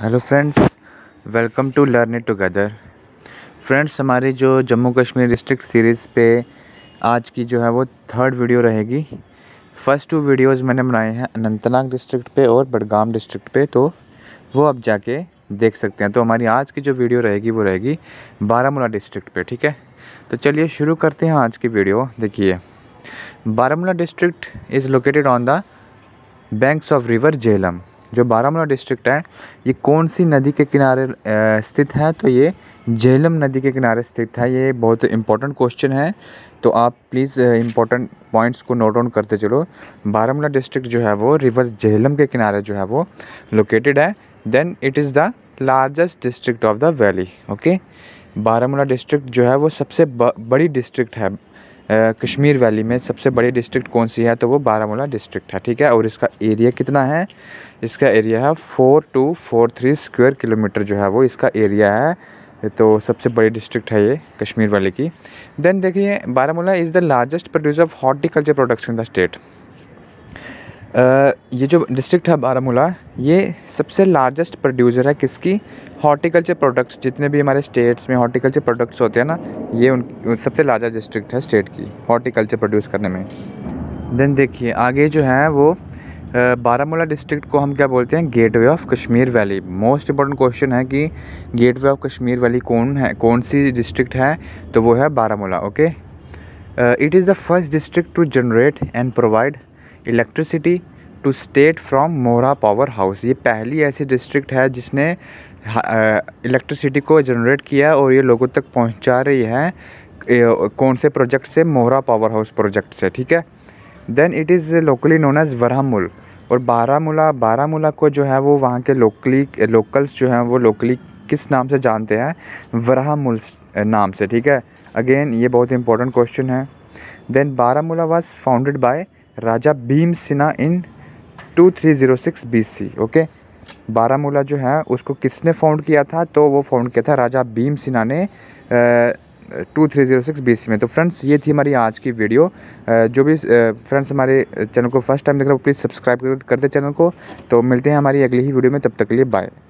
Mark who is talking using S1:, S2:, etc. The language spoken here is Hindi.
S1: hello friends welcome to learn it together friends हमारी जो जम्मू कश्मीर डिस्ट्रिक्ट सीरीज़ पे आज की जो है वो थर्ड वीडियो रहेगी फ़र्स्ट टू वीडियोस मैंने बनाए हैं अनंतनाग डिस्ट्रिक्ट पे और बडगाम डिस्ट्रिक्ट पे तो वो आप जाके देख सकते हैं तो हमारी आज की जो वीडियो रहेगी वो रहेगी बारामूला डिस्ट्रिक्ट पे ठीक है तो चलिए शुरू करते हैं आज की वीडियो देखिए Baramulla district is located on the banks of river Jhelum जो बारामूला डिस्ट्रिक्ट है ये कौन सी नदी के किनारे स्थित है तो ये झेलम नदी के किनारे स्थित है ये बहुत इंपॉर्टेंट क्वेश्चन है तो आप प्लीज़ इंपॉर्टेंट पॉइंट्स को नोट डाउन करते चलो बारामूला डिस्ट्रिक्ट जो है वो रिवर झेलम के किनारे जो है वो लोकेटेड है then it is the largest district of the valley okay Baramulla district जो है वो सबसे बड़ी डिस्ट्रिक्ट है कश्मीर वैली में सबसे बड़ी डिस्ट्रिक्ट कौन सी है तो वो बारामूला डिस्ट्रिक्ट है ठीक है और इसका एरिया कितना है इसका एरिया है four two four three square kilometre जो है वो इसका एरिया है तो सबसे बड़ी डिस्ट्रिक्ट है ये कश्मीर वैली की देन देखिए Baramulla is the largest producer of horticulture products in the state ये जो डिस्ट्रिक्ट है बारामूला ये सबसे लार्जेस्ट प्रोड्यूसर है किसकी हॉर्टिकल्चर प्रोडक्ट्स जितने भी हमारे स्टेट्स में हॉर्टिकल्चर प्रोडक्ट्स होते हैं ना ये उन सबसे लार्जेस्ट डिस्ट्रिक्ट है स्टेट की हॉर्टिकल्चर प्रोड्यूस करने में देन देखिए आगे जो है वो बारामूला डिस्ट्रिक्ट को हम क्या बोलते हैं gateway of Kashmir valley most important question है कि गेटवे ऑफ कश्मीर वैली कौन है कौन सी डिस्ट्रिक्ट है तो वो है Baramulla okay it is the first district to generate and provide electricity to state from Mohra power house ये पहली ऐसी डिस्ट्रिक्ट है जिसने इलेक्ट्रिसिटी को जनरेट किया और ये लोगों तक पहुंचा रही है कौन से प्रोजेक्ट से मोहरा पावर हाउस प्रोजेक्ट से ठीक है then it is locally known as Varahmul और बारामूला बारामूला को जो है वो वहाँ के लोकली लोकल्स जो हैं वो लोकली किस नाम से जानते हैं वरहमुल नाम से ठीक है अगेन ये बहुत इंपॉर्टेंट क्वेश्चन है then Baramulla was founded by Raja Bhim Sinha in two three zero six B C okay Baramulla जो है उसको किसने फाउंड किया था तो वो फाउंड किया था राजा भीम सिन्हा ने two three zero six B C में तो फ्रेंड्स ये थी हमारी आज की वीडियो जो भी फ्रेंड्स हमारे चैनल को फर्स्ट टाइम देख रहे हो प्लीज़ सब्सक्राइब करते चैनल को तो मिलते हैं हमारी अगली ही वीडियो में तब तक के लिए बाय